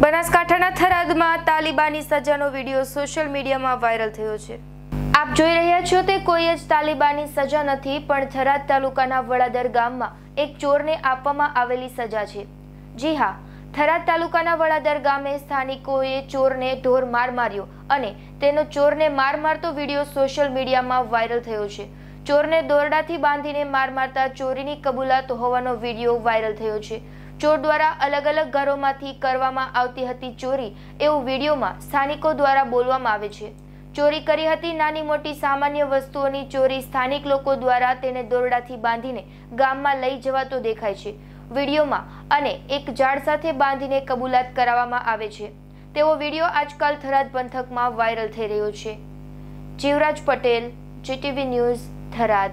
બનાસકાંઠાના થરાદમાં તાલિબાની સજાનો વિડીયો સોશિયલ મીડિયામાં વાયરલ થયો છે આપ જોઈ રહ્યા છો તે કોઈ જ તાલિબાની સજા નથી પણ થરાદ તાલુકાના વડાદર ગામમાં એક ચોરને આપવામાં આવેલી સજા છે જી હા થરાદ તાલુકાના વડાદર ગામે સ્થાનિકોએ ચોરને ઢોર માર માર્યો અને તેનો ચોરને માર મારતો વિડીયો સોશિયલ મીડિયામાં વાયરલ થયો છે ચોરને દોરડાથી બાંધીને માર મારતા ચોરીની કબૂલાત હોવાનો વિડીયો વાયરલ થયો છે ચોર દ્વારા અલગ અલગ ઘરોમાંથી કરવામાં આવતી હતી ચોરી એવું વિડીયોમાં સ્થાનિકો દ્વારા બોલવામાં આવે છે ચોરી કરી હતી નાની મોટી સામાન્ય વસ્તુઓની ચોરી સ્થાનિક લોકો દ્વારા તેને દોરડાથી બાંધીને ગામમાં લઈ જવાતો દેખાય છે વિડીયોમાં અને એક ઝાડ સાથે બાંધીને કબૂલાત કરાવવામાં આવે છે તેવો વિડીયો આજકાલ થરાદ પંથકમાં વાયરલ થઈ રહ્યો છે જીવરાજ પટેલ જીટીવી ન્યૂઝ થરાદ